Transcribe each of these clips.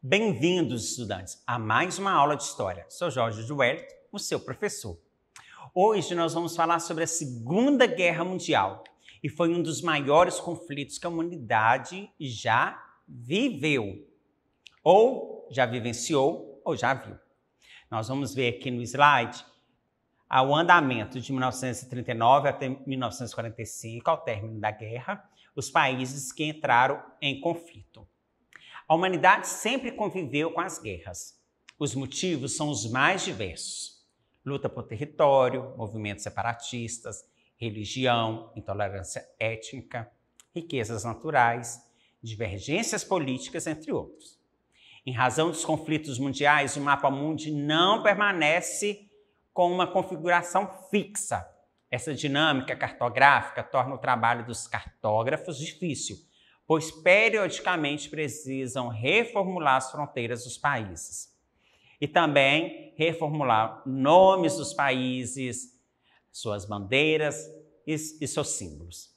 Bem-vindos, estudantes, a mais uma aula de História. Sou Jorge Duelto, o seu professor. Hoje nós vamos falar sobre a Segunda Guerra Mundial e foi um dos maiores conflitos que a humanidade já viveu, ou já vivenciou, ou já viu. Nós vamos ver aqui no slide o andamento de 1939 até 1945, ao término da guerra, os países que entraram em conflito. A humanidade sempre conviveu com as guerras. Os motivos são os mais diversos: luta por território, movimentos separatistas, religião, intolerância étnica, riquezas naturais, divergências políticas, entre outros. Em razão dos conflitos mundiais, o mapa mundi não permanece com uma configuração fixa. Essa dinâmica cartográfica torna o trabalho dos cartógrafos difícil, pois periodicamente precisam reformular as fronteiras dos países. E também reformular nomes dos países, suas bandeiras e, e seus símbolos.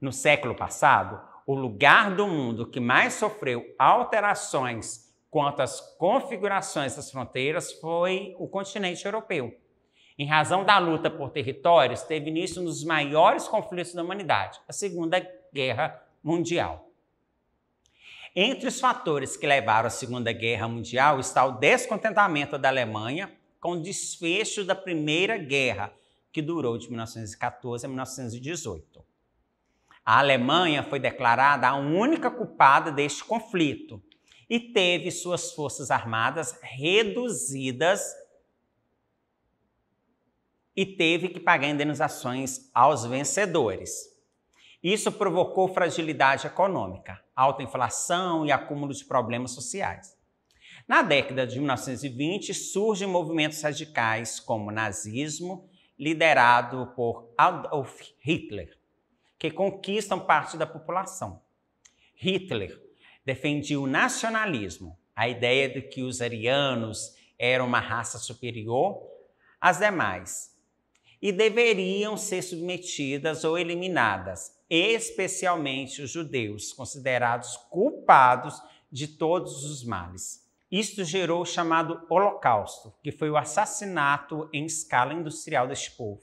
No século passado, o lugar do mundo que mais sofreu alterações quanto às configurações das fronteiras foi o continente europeu. Em razão da luta por territórios, teve início um dos maiores conflitos da humanidade, a Segunda Guerra Mundial. Entre os fatores que levaram à Segunda Guerra Mundial está o descontentamento da Alemanha com o desfecho da Primeira Guerra, que durou de 1914 a 1918. A Alemanha foi declarada a única culpada deste conflito e teve suas forças armadas reduzidas e teve que pagar indenizações aos vencedores. Isso provocou fragilidade econômica, alta inflação e acúmulo de problemas sociais. Na década de 1920, surgem movimentos radicais como o nazismo, liderado por Adolf Hitler, que conquistam parte da população. Hitler defendia o nacionalismo, a ideia de que os arianos eram uma raça superior às demais e deveriam ser submetidas ou eliminadas, especialmente os judeus, considerados culpados de todos os males. Isto gerou o chamado Holocausto, que foi o assassinato em escala industrial deste povo.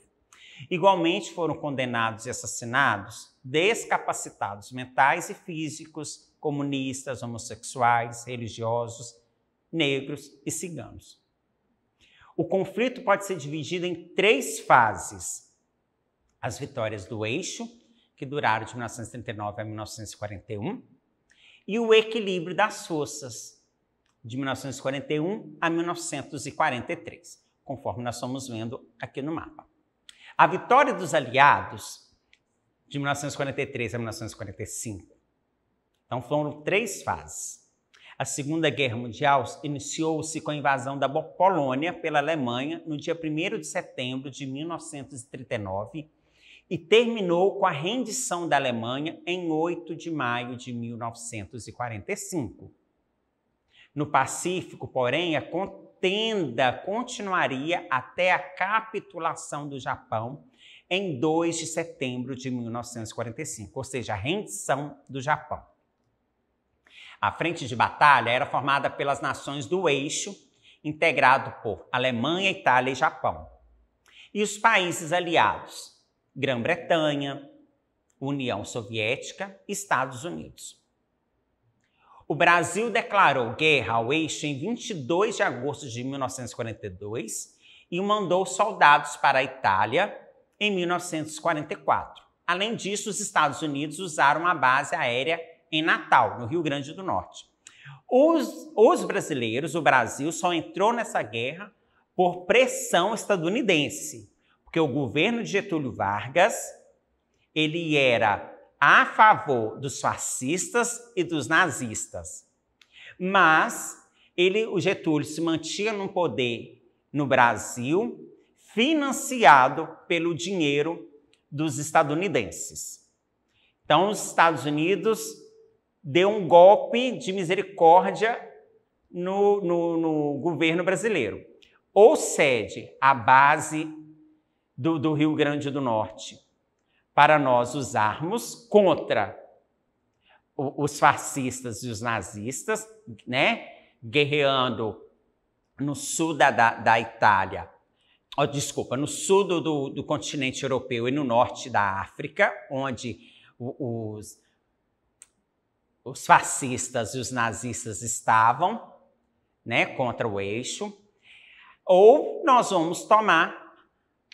Igualmente foram condenados e assassinados descapacitados mentais e físicos, comunistas, homossexuais, religiosos, negros e ciganos. O conflito pode ser dividido em três fases: as vitórias do eixo, que duraram de 1939 a 1941, e o equilíbrio das forças, de 1941 a 1943, conforme nós estamos vendo aqui no mapa. A vitória dos aliados, de 1943 a 1945. Então foram três fases. A Segunda Guerra Mundial iniciou-se com a invasão da Polônia pela Alemanha no dia 1 de setembro de 1939 e terminou com a rendição da Alemanha em 8 de maio de 1945. No Pacífico, porém, a contenda continuaria até a capitulação do Japão em 2 de setembro de 1945, ou seja, a rendição do Japão. A frente de batalha era formada pelas nações do eixo, integrado por Alemanha, Itália e Japão. E os países aliados: Grã-Bretanha, União Soviética e Estados Unidos. O Brasil declarou guerra ao eixo em 22 de agosto de 1942 e mandou soldados para a Itália em 1944. Além disso, os Estados Unidos usaram a base aérea em Natal, no Rio Grande do Norte. Os, os brasileiros, o Brasil, só entrou nessa guerra por pressão estadunidense, porque o governo de Getúlio Vargas ele era a favor dos fascistas e dos nazistas. Mas ele, o Getúlio se mantinha no poder no Brasil, financiado pelo dinheiro dos estadunidenses. Então, os Estados Unidos deu um golpe de misericórdia no, no, no governo brasileiro. Ou cede a base do, do Rio Grande do Norte para nós usarmos contra os fascistas e os nazistas, né? Guerreando no sul da, da, da Itália, oh, desculpa, no sul do, do, continente europeu e no norte da África, onde os, os fascistas e os nazistas estavam, né, contra o eixo, ou nós vamos tomar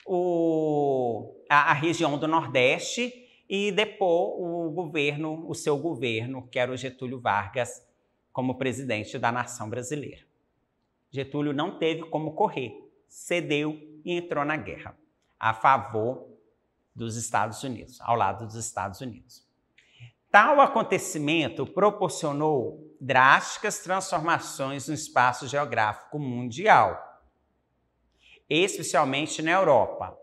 o, a, a, região do Nordeste e depor o governo, o seu governo, que era o Getúlio Vargas, como presidente da nação brasileira. Getúlio não teve como correr, cedeu e entrou na guerra a favor dos Estados Unidos, ao lado dos Estados Unidos. Tal acontecimento proporcionou drásticas transformações no espaço geográfico mundial, especialmente na Europa.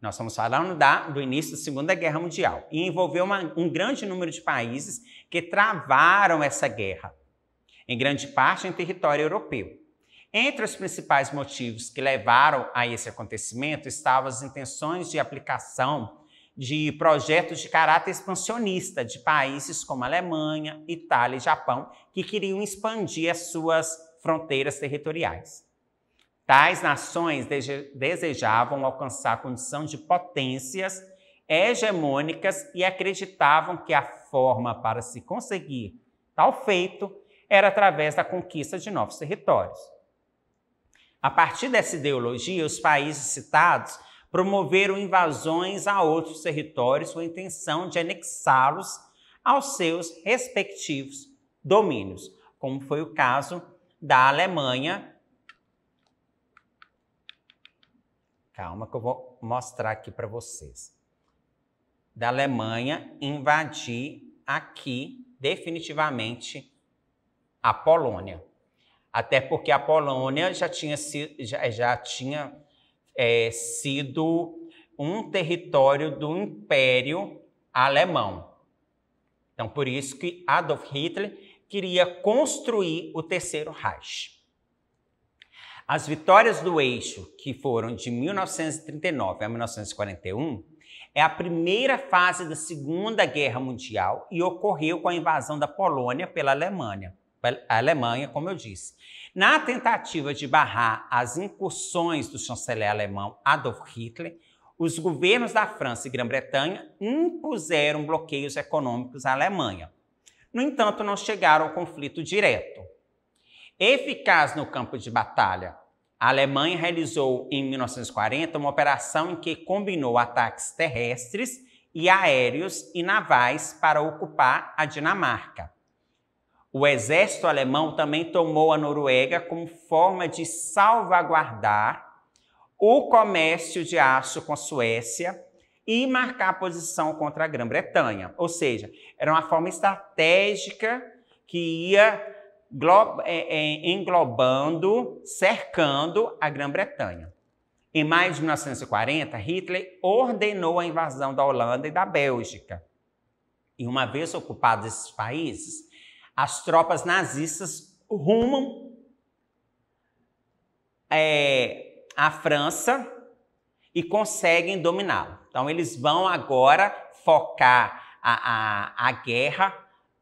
Nós estamos falando da, do início da Segunda Guerra Mundial e envolveu uma, um grande número de países que travaram essa guerra, em grande parte em território europeu. Entre os principais motivos que levaram a esse acontecimento estavam as intenções de aplicação de projetos de caráter expansionista de países como Alemanha, Itália e Japão, que queriam expandir as suas fronteiras territoriais. Tais nações desejavam alcançar a condição de potências hegemônicas e acreditavam que a forma para se conseguir tal feito era através da conquista de novos territórios. A partir dessa ideologia, os países citados promoveram invasões a outros territórios com a intenção de anexá-los aos seus respectivos domínios, como foi o caso da Alemanha. Calma que eu vou mostrar aqui para vocês. Da Alemanha invadir aqui definitivamente a Polônia. Até porque a Polônia já tinha, já, já tinha é, sido um território do Império Alemão. Então, por isso que Adolf Hitler queria construir o Terceiro Reich. As vitórias do eixo, que foram de 1939 a 1941, é a primeira fase da Segunda Guerra Mundial e ocorreu com a invasão da Polônia pela Alemanha a Alemanha, como eu disse. Na tentativa de barrar as incursões do chanceler alemão Adolf Hitler, os governos da França e Grã-Bretanha impuseram bloqueios econômicos à Alemanha. No entanto, não chegaram ao conflito direto. Eficaz no campo de batalha, a Alemanha realizou em 1940 uma operação em que combinou ataques terrestres e aéreos e navais para ocupar a Dinamarca. O exército alemão também tomou a Noruega como forma de salvaguardar o comércio de aço com a Suécia e marcar posição contra a Grã-Bretanha. Ou seja, era uma forma estratégica que ia é, é, englobando, cercando a Grã-Bretanha. Em maio de 1940, Hitler ordenou a invasão da Holanda e da Bélgica. E uma vez ocupados esses países, as tropas nazistas rumam é, à França e conseguem dominá la Então, eles vão agora focar a, a, a guerra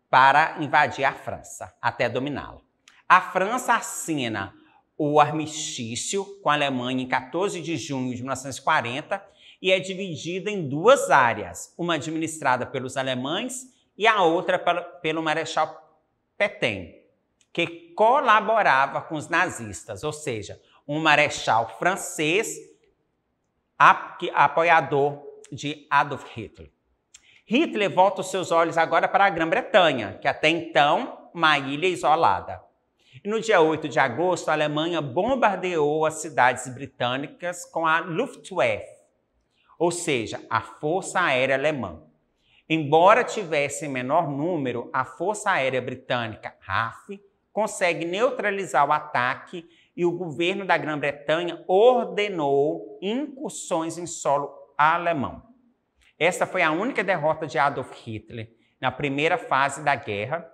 para invadir a França, até dominá-la. A França assina o armistício com a Alemanha em 14 de junho de 1940 e é dividida em duas áreas, uma administrada pelos alemães e a outra pelo, pelo Marechal Petain, que colaborava com os nazistas, ou seja, um marechal francês apoiador de Adolf Hitler. Hitler volta os seus olhos agora para a Grã-Bretanha, que até então uma ilha isolada. no dia 8 de agosto, a Alemanha bombardeou as cidades britânicas com a Luftwaffe, ou seja, a Força Aérea Alemã. Embora tivesse menor número, a Força Aérea Britânica, RAF, consegue neutralizar o ataque e o governo da Grã-Bretanha ordenou incursões em solo alemão. Esta foi a única derrota de Adolf Hitler na primeira fase da guerra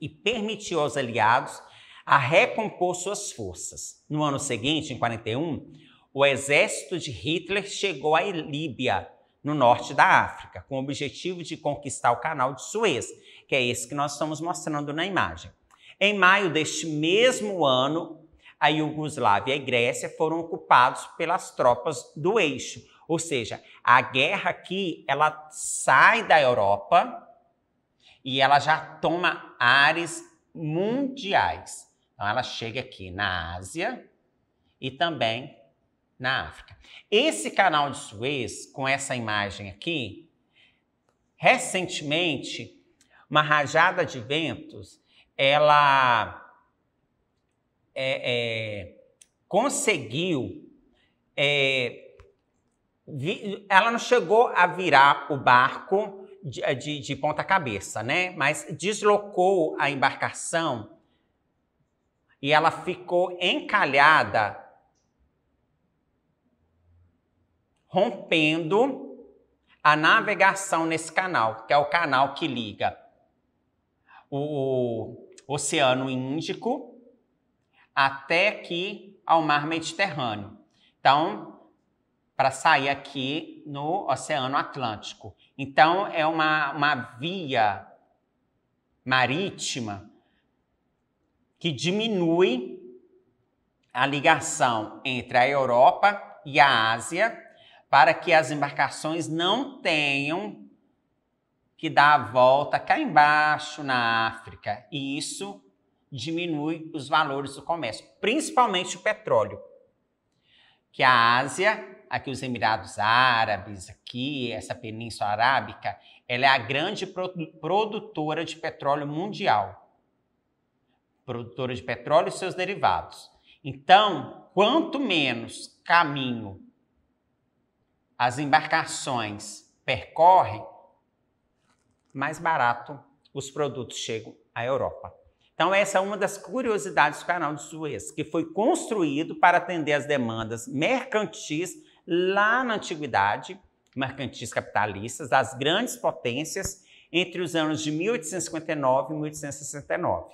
e permitiu aos aliados a recompor suas forças. No ano seguinte, em 41, o exército de Hitler chegou à Líbia no norte da África, com o objetivo de conquistar o canal de Suez, que é esse que nós estamos mostrando na imagem. Em maio deste mesmo ano, a Iugoslávia e a Grécia foram ocupados pelas tropas do eixo. Ou seja, a guerra aqui, ela sai da Europa e ela já toma ares mundiais. Então ela chega aqui na Ásia e também na África. Esse canal de Suez, com essa imagem aqui, recentemente, uma rajada de ventos, ela é, é, conseguiu. É, vi, ela não chegou a virar o barco de, de, de ponta-cabeça, né? Mas deslocou a embarcação e ela ficou encalhada rompendo a navegação nesse canal, que é o canal que liga o Oceano Índico até aqui ao Mar Mediterrâneo. Então, para sair aqui no Oceano Atlântico. Então, é uma, uma via marítima que diminui a ligação entre a Europa e a Ásia para que as embarcações não tenham que dar a volta cá embaixo na África. E isso diminui os valores do comércio, principalmente o petróleo. Que a Ásia, aqui os Emirados Árabes, aqui essa Península Arábica, ela é a grande produtora de petróleo mundial. Produtora de petróleo e seus derivados. Então, quanto menos caminho as embarcações percorrem, mais barato os produtos chegam à Europa. Então, essa é uma das curiosidades do canal de Suez, que foi construído para atender as demandas mercantis lá na antiguidade, mercantis capitalistas, das grandes potências, entre os anos de 1859 e 1869.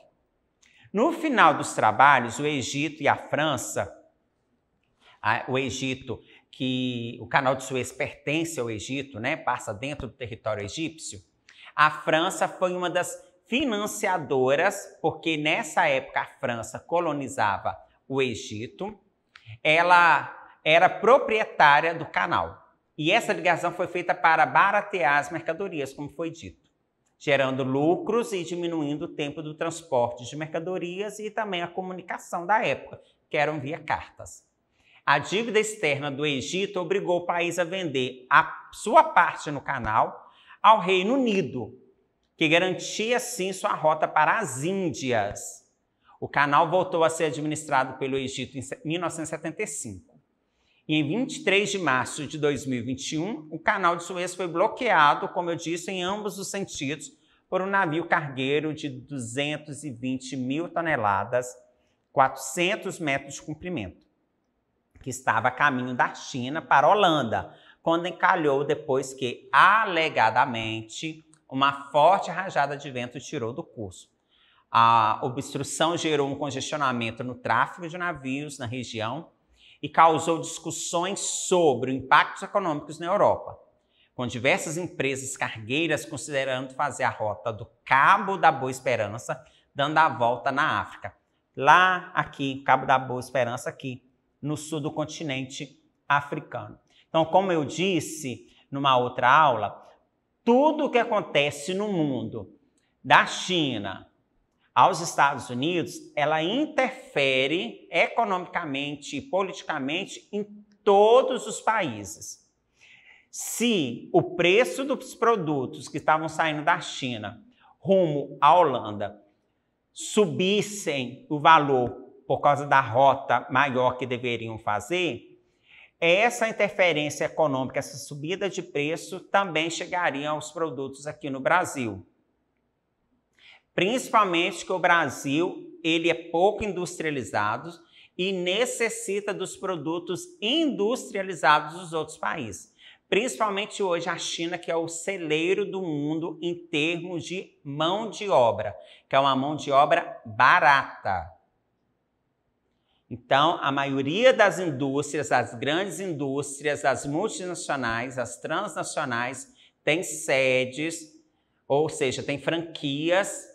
No final dos trabalhos, o Egito e a França, a, o Egito que o canal de Suez pertence ao Egito, né? Passa dentro do território egípcio. A França foi uma das financiadoras, porque nessa época a França colonizava o Egito. Ela era proprietária do canal. E essa ligação foi feita para baratear as mercadorias, como foi dito, gerando lucros e diminuindo o tempo do transporte de mercadorias e também a comunicação da época, que eram via cartas. A dívida externa do Egito obrigou o país a vender a sua parte no canal ao Reino Unido, que garantia assim sua rota para as Índias. O canal voltou a ser administrado pelo Egito em 1975. E em 23 de março de 2021, o canal de Suez foi bloqueado, como eu disse, em ambos os sentidos, por um navio cargueiro de 220 mil toneladas, 400 metros de comprimento que estava a caminho da China para a Holanda, quando encalhou depois que, alegadamente, uma forte rajada de vento tirou do curso. A obstrução gerou um congestionamento no tráfego de navios na região e causou discussões sobre impactos econômicos na Europa, com diversas empresas cargueiras considerando fazer a rota do Cabo da Boa Esperança, dando a volta na África. Lá, aqui, Cabo da Boa Esperança, aqui, no sul do continente africano. Então, como eu disse numa outra aula, tudo o que acontece no mundo, da China aos Estados Unidos, ela interfere economicamente e politicamente em todos os países. Se o preço dos produtos que estavam saindo da China rumo à Holanda subissem o valor por causa da rota maior que deveriam fazer, é essa interferência econômica, essa subida de preço, também chegaria aos produtos aqui no Brasil. Principalmente que o Brasil ele é pouco industrializado e necessita dos produtos industrializados dos outros países. Principalmente hoje a China, que é o celeiro do mundo em termos de mão de obra, que é uma mão de obra barata. Então, a maioria das indústrias, as grandes indústrias, as multinacionais, as transnacionais, tem sedes, ou seja, tem franquias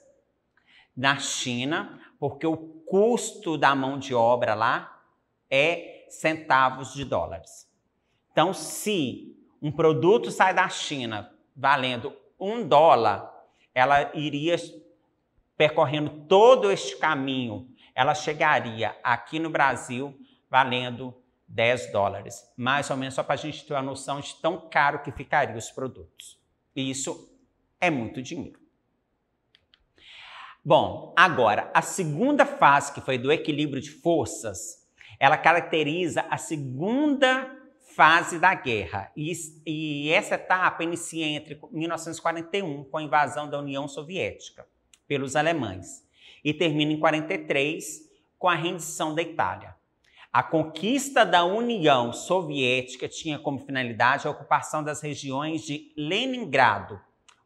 na China, porque o custo da mão de obra lá é centavos de dólares. Então, se um produto sai da China valendo um dólar, ela iria percorrendo todo este caminho ela chegaria aqui no Brasil valendo 10 dólares, mais ou menos só para a gente ter uma noção de tão caro que ficariam os produtos. E isso é muito dinheiro. Bom, agora, a segunda fase, que foi do equilíbrio de forças, ela caracteriza a segunda fase da guerra. E, e, essa etapa inicia entre 1941, com a invasão da União Soviética pelos alemães, e termina em 43 com a rendição da Itália. A conquista da União Soviética tinha como finalidade a ocupação das regiões de Leningrado,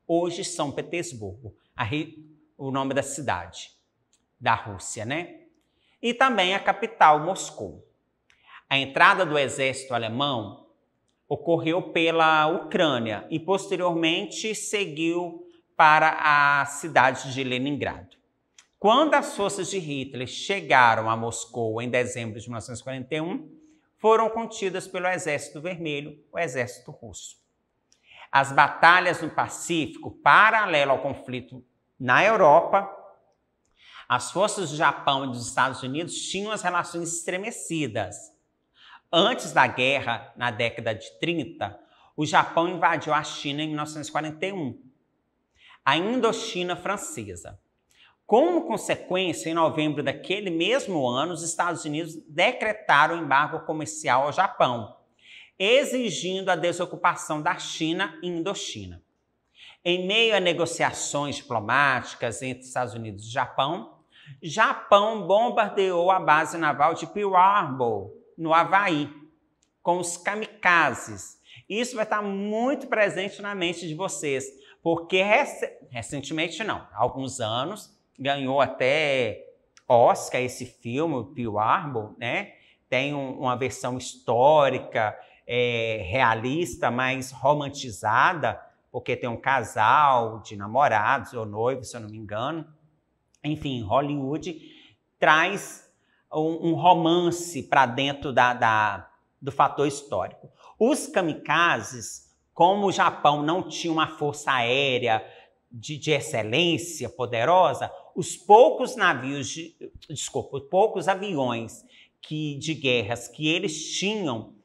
hoje São Petersburgo, re... o nome da cidade da Rússia, né? E também a capital, Moscou. A entrada do exército alemão ocorreu pela Ucrânia e posteriormente seguiu para a cidade de Leningrado. Quando as forças de Hitler chegaram a Moscou em dezembro de 1941, foram contidas pelo Exército Vermelho, o Exército Russo. As batalhas no Pacífico, paralelo ao conflito na Europa, as forças do Japão e dos Estados Unidos tinham as relações estremecidas. Antes da guerra, na década de 30, o Japão invadiu a China em 1941, a Indochina francesa. Como consequência, em novembro daquele mesmo ano, os Estados Unidos decretaram embargo comercial ao Japão, exigindo a desocupação da China e Indochina. Em meio a negociações diplomáticas entre Estados Unidos e Japão, Japão bombardeou a base naval de Pearl Harbor, no Havaí, com os kamikazes. Isso vai estar muito presente na mente de vocês, porque rec... recentemente, não, há alguns anos, ganhou até Oscar esse filme, Pio Arbor, né? Tem um, uma versão histórica, é, realista, mas romantizada, porque tem um casal de namorados ou noivos, se eu não me engano. Enfim, Hollywood traz um, um romance para dentro da, da, do fator histórico. Os kamikazes, como o Japão não tinha uma força aérea de, de excelência poderosa, os poucos navios, de, desculpa, poucos aviões que, de guerras que eles tinham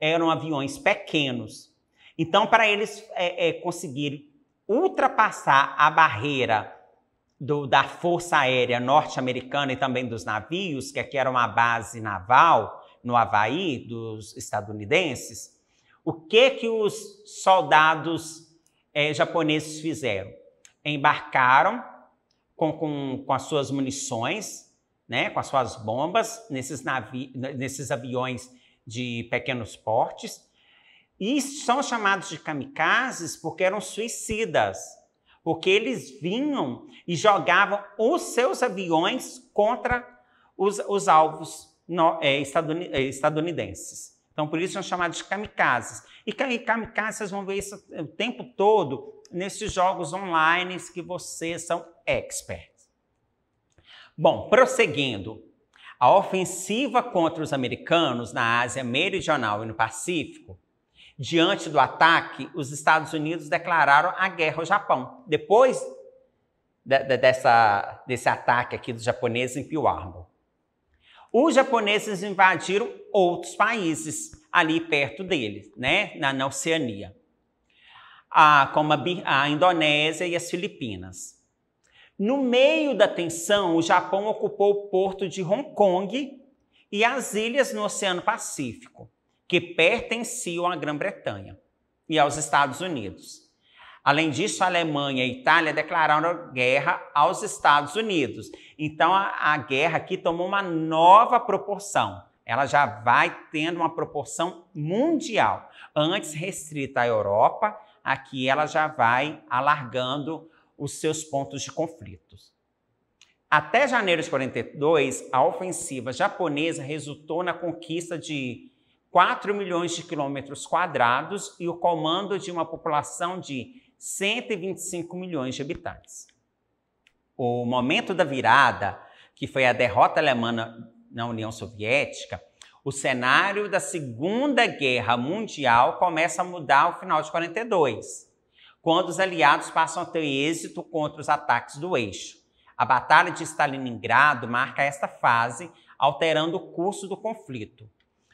eram aviões pequenos. Então, para eles é, é, conseguirem ultrapassar a barreira do, da Força Aérea Norte-Americana e também dos navios, que aqui era uma base naval no Havaí, dos estadunidenses, o que que os soldados é, japoneses fizeram? Embarcaram com, com, com as suas munições, né, com as suas bombas, nesses, nesses aviões de pequenos portes. E são chamados de kamikazes porque eram suicidas, porque eles vinham e jogavam os seus aviões contra os, os alvos no, é, estadunidenses. Então, por isso são chamados de kamikazes. E kamikazes, vocês vão ver isso o tempo todo nesses jogos online que vocês são expert. Bom, prosseguindo, a ofensiva contra os americanos na Ásia Meridional e no Pacífico, diante do ataque, os Estados Unidos declararam a guerra ao Japão. Depois de, de, dessa, desse ataque aqui dos japoneses em Pearl Harbor, os japoneses invadiram outros países ali perto deles, né, na, na Oceania a, como a, a Indonésia e as Filipinas. No meio da tensão, o Japão ocupou o porto de Hong Kong e as ilhas no Oceano Pacífico, que pertenciam à Grã-Bretanha e aos Estados Unidos. Além disso, a Alemanha e a Itália declararam guerra aos Estados Unidos. Então, a, a guerra aqui tomou uma nova proporção. Ela já vai tendo uma proporção mundial, antes restrita à Europa aqui ela já vai alargando os seus pontos de conflitos. Até janeiro de 42, a ofensiva japonesa resultou na conquista de 4 milhões de quilômetros quadrados e o comando de uma população de 125 milhões de habitantes. O momento da virada, que foi a derrota alemã na União Soviética, o cenário da Segunda Guerra Mundial começa a mudar ao final de 42, quando os aliados passam a ter êxito contra os ataques do eixo. A Batalha de Stalingrado marca esta fase, alterando o curso do conflito.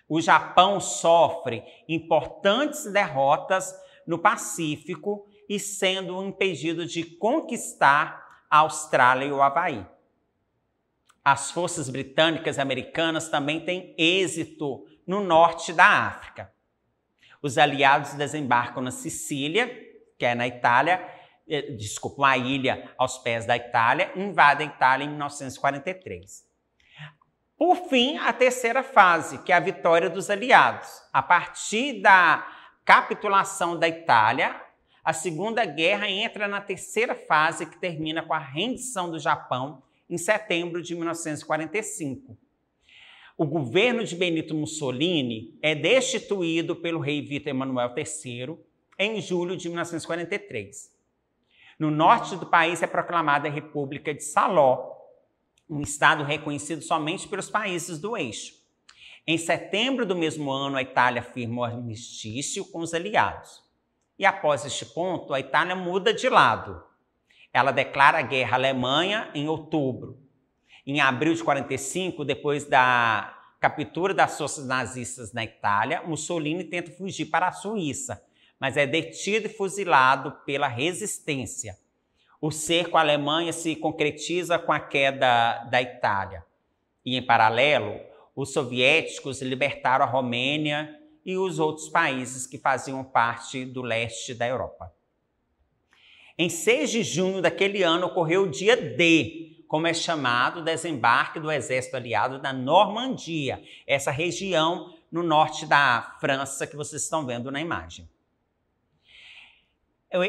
O Japão sofre importantes derrotas no Pacífico e sendo impedido de conquistar a Austrália e o Havaí. As forças britânicas e americanas também têm êxito no norte da África. Os aliados desembarcam na Sicília, que é na Itália, eh, desculpa, uma ilha aos pés da Itália, invadem a Itália em 1943. Por fim, a terceira fase, que é a vitória dos aliados. A partir da capitulação da Itália, a Segunda Guerra entra na terceira fase, que termina com a rendição do Japão em setembro de 1945. O governo de Benito Mussolini é destituído pelo rei Vítor Emanuel III em julho de 1943. No norte do país é proclamada a República de Saló, um estado reconhecido somente pelos países do eixo. Em setembro do mesmo ano, a Itália firma o armistício com os aliados. E após este ponto, a Itália muda de lado ela declara guerra à Alemanha em outubro. Em abril de 45, depois da captura das forças nazistas na Itália, Mussolini tenta fugir para a Suíça, mas é detido e fuzilado pela resistência. O cerco à Alemanha se concretiza com a queda da Itália. E, em paralelo, os soviéticos libertaram a Romênia e os outros países que faziam parte do leste da Europa. Em 6 de junho daquele ano ocorreu o dia D, como é chamado, desembarque do exército aliado da Normandia, essa região no norte da França que vocês estão vendo na imagem.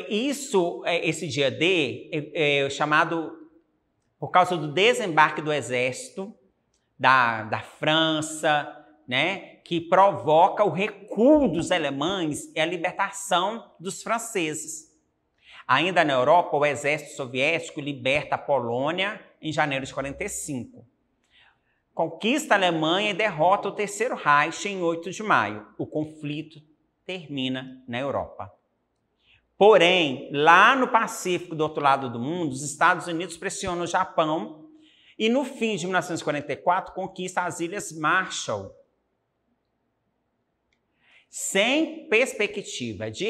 Isso, é, esse dia D, é, é, é, chamado por causa do desembarque do exército da, da França, né, que provoca o recuo dos alemães e a libertação dos franceses. Ainda na Europa, o exército soviético liberta a Polônia em janeiro de 45. Conquista a Alemanha e derrota o Terceiro Reich em 8 de maio. O conflito termina na Europa. Porém, lá no Pacífico, do outro lado do mundo, os Estados Unidos pressionam o Japão e, no fim de 1944, conquista as Ilhas Marshall, sem perspectiva de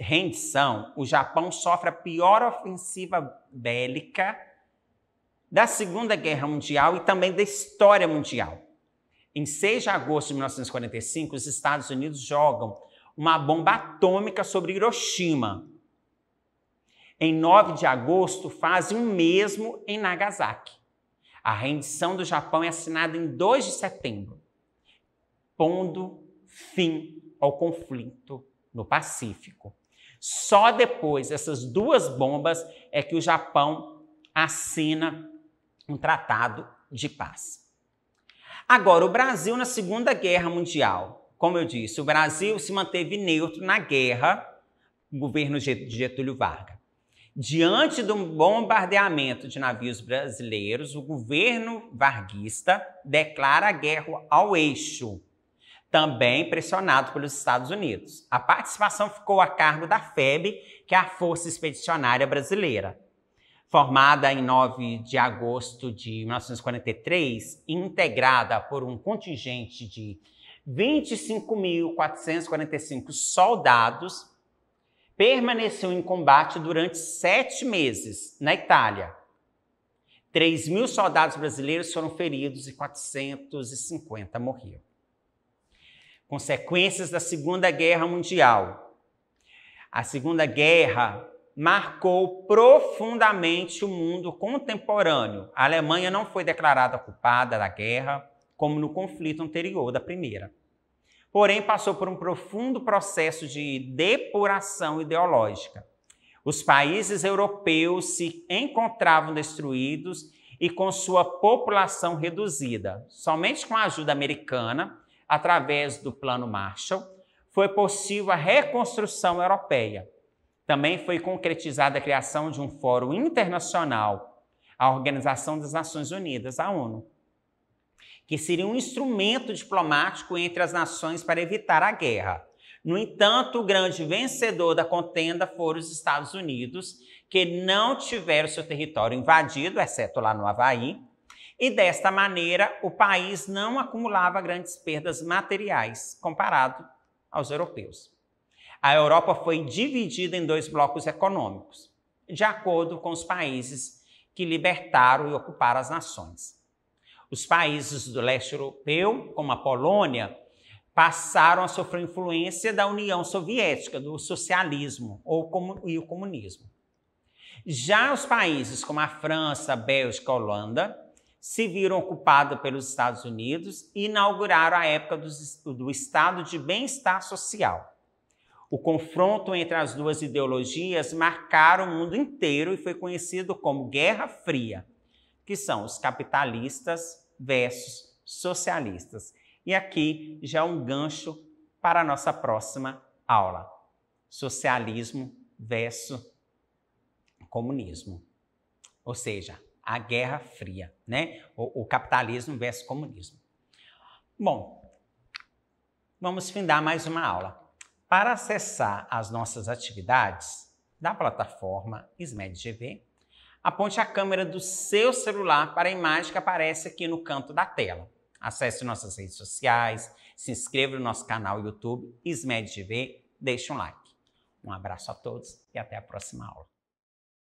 rendição, o Japão sofre a pior ofensiva bélica da Segunda Guerra Mundial e também da história mundial. Em 6 de agosto de 1945, os Estados Unidos jogam uma bomba atômica sobre Hiroshima. Em 9 de agosto, fazem o mesmo em Nagasaki. A rendição do Japão é assinada em 2 de setembro, pondo fim ao conflito no Pacífico. Só depois dessas duas bombas é que o Japão assina um tratado de paz. Agora, o Brasil na Segunda Guerra Mundial. Como eu disse, o Brasil se manteve neutro na guerra, governo de Getúlio Vargas. Diante do bombardeamento de navios brasileiros, o governo varguista declara a guerra ao eixo, também pressionado pelos Estados Unidos. A participação ficou a cargo da FEB, que é a Força Expedicionária Brasileira. Formada em 9 de agosto de 1943 integrada por um contingente de 25.445 soldados, permaneceu em combate durante sete meses na Itália. 3 mil soldados brasileiros foram feridos e 450 morreram consequências da Segunda Guerra Mundial. A Segunda Guerra marcou profundamente o mundo contemporâneo. A Alemanha não foi declarada culpada da guerra, como no conflito anterior da primeira. Porém, passou por um profundo processo de depuração ideológica. Os países europeus se encontravam destruídos e com sua população reduzida. Somente com a ajuda americana, através do Plano Marshall, foi possível a reconstrução europeia. Também foi concretizada a criação de um fórum internacional, a Organização das Nações Unidas, a ONU, que seria um instrumento diplomático entre as nações para evitar a guerra. No entanto, o grande vencedor da contenda foram os Estados Unidos, que não tiveram seu território invadido, exceto lá no Havaí, e desta maneira o país não acumulava grandes perdas materiais comparado aos europeus. A Europa foi dividida em dois blocos econômicos, de acordo com os países que libertaram e ocuparam as nações. Os países do leste europeu, como a Polônia, passaram a sofrer influência da União Soviética, do socialismo ou e o comunismo. Já os países como a França, a Bélgica, a Holanda se viram ocupadas pelos Estados Unidos e inauguraram a época do, do Estado de bem-estar social. O confronto entre as duas ideologias marcaram o mundo inteiro e foi conhecido como Guerra Fria, que são os capitalistas versus socialistas. E aqui já um gancho para a nossa próxima aula: socialismo versus comunismo. Ou seja, a Guerra Fria, né? O, o capitalismo versus comunismo. Bom, vamos findar mais uma aula. Para acessar as nossas atividades da plataforma SMEDGV, aponte a câmera do seu celular para a imagem que aparece aqui no canto da tela. Acesse nossas redes sociais, se inscreva no nosso canal YouTube SMEDGV, deixe um like. Um abraço a todos e até a próxima aula.